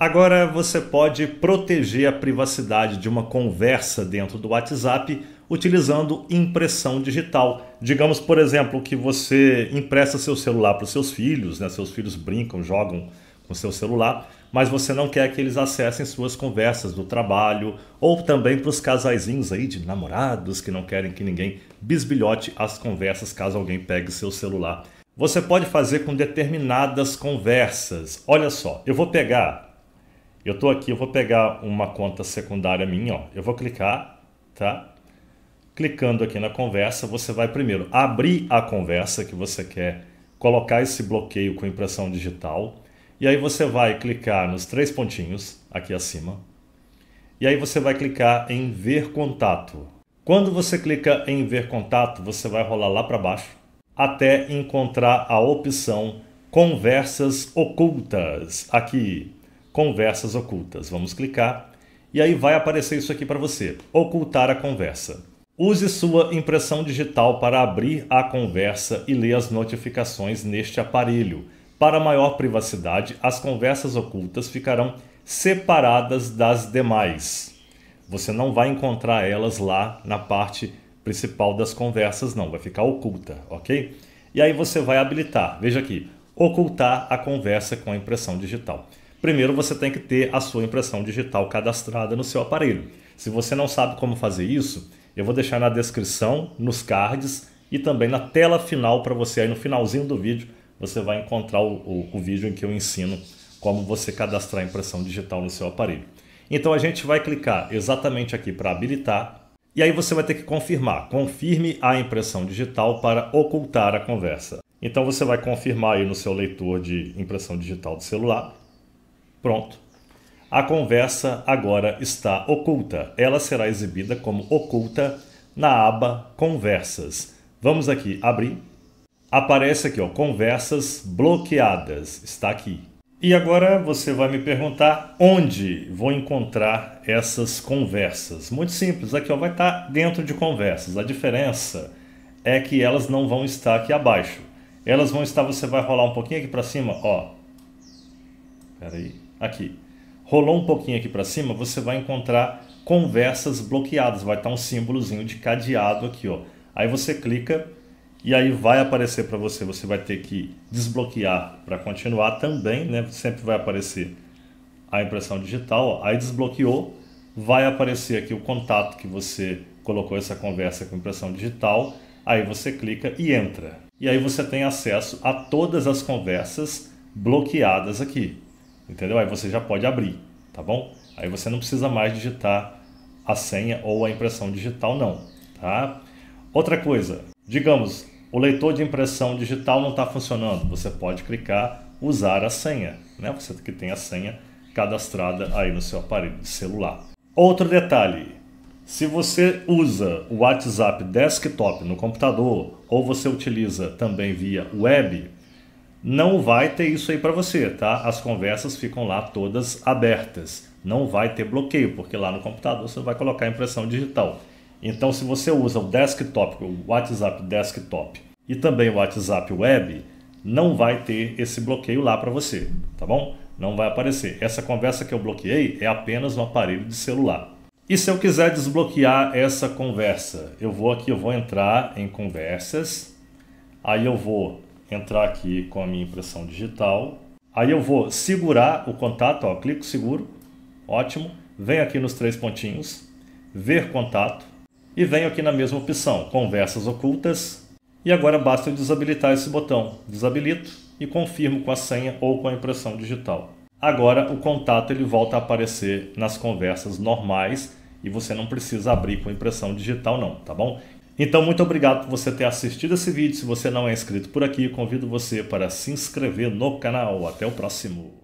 Agora você pode proteger a privacidade de uma conversa dentro do WhatsApp utilizando impressão digital. Digamos, por exemplo, que você empresta seu celular para os seus filhos, né? seus filhos brincam, jogam com seu celular, mas você não quer que eles acessem suas conversas do trabalho ou também para os casaizinhos aí de namorados que não querem que ninguém bisbilhote as conversas caso alguém pegue seu celular. Você pode fazer com determinadas conversas. Olha só, eu vou pegar eu estou aqui, eu vou pegar uma conta secundária minha, ó. eu vou clicar, tá? Clicando aqui na conversa, você vai primeiro abrir a conversa que você quer colocar esse bloqueio com impressão digital. E aí você vai clicar nos três pontinhos aqui acima. E aí você vai clicar em ver contato. Quando você clica em ver contato, você vai rolar lá para baixo até encontrar a opção conversas ocultas aqui Conversas ocultas. Vamos clicar e aí vai aparecer isso aqui para você: Ocultar a conversa. Use sua impressão digital para abrir a conversa e ler as notificações neste aparelho. Para maior privacidade, as conversas ocultas ficarão separadas das demais. Você não vai encontrar elas lá na parte principal das conversas, não, vai ficar oculta, ok? E aí você vai habilitar, veja aqui, ocultar a conversa com a impressão digital. Primeiro você tem que ter a sua impressão digital cadastrada no seu aparelho. Se você não sabe como fazer isso, eu vou deixar na descrição, nos cards e também na tela final para você. Aí no finalzinho do vídeo você vai encontrar o, o, o vídeo em que eu ensino como você cadastrar a impressão digital no seu aparelho. Então a gente vai clicar exatamente aqui para habilitar e aí você vai ter que confirmar. Confirme a impressão digital para ocultar a conversa. Então você vai confirmar aí no seu leitor de impressão digital do celular Pronto. A conversa agora está oculta. Ela será exibida como oculta na aba Conversas. Vamos aqui abrir. Aparece aqui, ó, conversas bloqueadas. Está aqui. E agora você vai me perguntar onde vou encontrar essas conversas. Muito simples, aqui ó, vai estar tá dentro de conversas. A diferença é que elas não vão estar aqui abaixo. Elas vão estar, você vai rolar um pouquinho aqui para cima, ó. Peraí aqui. Rolou um pouquinho aqui para cima, você vai encontrar conversas bloqueadas. Vai estar tá um símbolozinho de cadeado aqui, ó. Aí você clica e aí vai aparecer para você. Você vai ter que desbloquear para continuar também, né? Sempre vai aparecer a impressão digital. Ó. Aí desbloqueou, vai aparecer aqui o contato que você colocou essa conversa com impressão digital. Aí você clica e entra. E aí você tem acesso a todas as conversas bloqueadas aqui entendeu? Aí você já pode abrir, tá bom? Aí você não precisa mais digitar a senha ou a impressão digital não, tá? Outra coisa, digamos, o leitor de impressão digital não está funcionando, você pode clicar usar a senha, né? Você que tem a senha cadastrada aí no seu aparelho de celular. Outro detalhe, se você usa o WhatsApp desktop no computador ou você utiliza também via web, não vai ter isso aí para você, tá? As conversas ficam lá todas abertas. Não vai ter bloqueio, porque lá no computador você vai colocar impressão digital. Então, se você usa o desktop, o WhatsApp desktop e também o WhatsApp web, não vai ter esse bloqueio lá para você, tá bom? Não vai aparecer. Essa conversa que eu bloqueei é apenas no aparelho de celular. E se eu quiser desbloquear essa conversa, eu vou aqui, eu vou entrar em conversas, aí eu vou entrar aqui com a minha impressão digital. Aí eu vou segurar o contato, ó, clico seguro, ótimo. Venho aqui nos três pontinhos, ver contato e venho aqui na mesma opção, conversas ocultas. E agora basta eu desabilitar esse botão. Desabilito e confirmo com a senha ou com a impressão digital. Agora o contato ele volta a aparecer nas conversas normais e você não precisa abrir com impressão digital não, tá bom? Então, muito obrigado por você ter assistido esse vídeo. Se você não é inscrito por aqui, convido você para se inscrever no canal. Até o próximo.